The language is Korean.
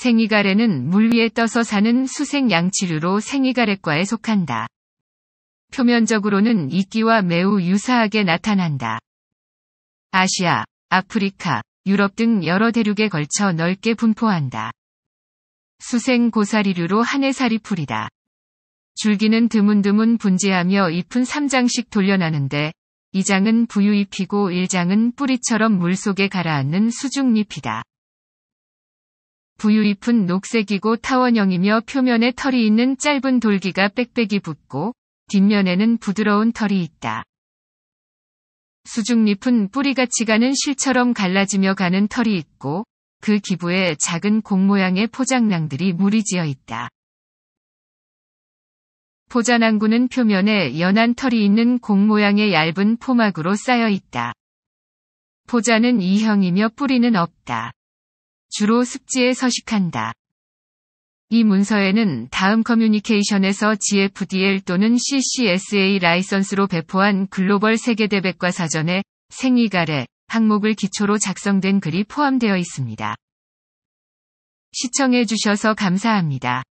생이가래는 물 위에 떠서 사는 수생 양치류로 생이가래과에 속한다. 표면적으로는 이끼와 매우 유사하게 나타난다. 아시아, 아프리카, 유럽 등 여러 대륙에 걸쳐 넓게 분포한다. 수생 고사리류로 한해살이풀이다 줄기는 드문드문 분지하며 잎은 3장씩 돌려나는데 2장은 부유잎이고 1장은 뿌리처럼 물속에 가라앉는 수중잎이다. 부유잎은 녹색이고 타원형이며 표면에 털이 있는 짧은 돌기가 빽빽이 붙고 뒷면에는 부드러운 털이 있다. 수중잎은 뿌리같이 가는 실처럼 갈라지며 가는 털이 있고 그 기부에 작은 공 모양의 포장낭들이 무리지어 있다. 포자낭구는 표면에 연한 털이 있는 공 모양의 얇은 포막으로 쌓여 있다. 포자는 이형이며 뿌리는 없다. 주로 습지에 서식한다. 이 문서에는 다음 커뮤니케이션에서 GFDL 또는 CCSA 라이선스로 배포한 글로벌 세계대백과 사전에 생이가래 항목을 기초로 작성된 글이 포함되어 있습니다. 시청해주셔서 감사합니다.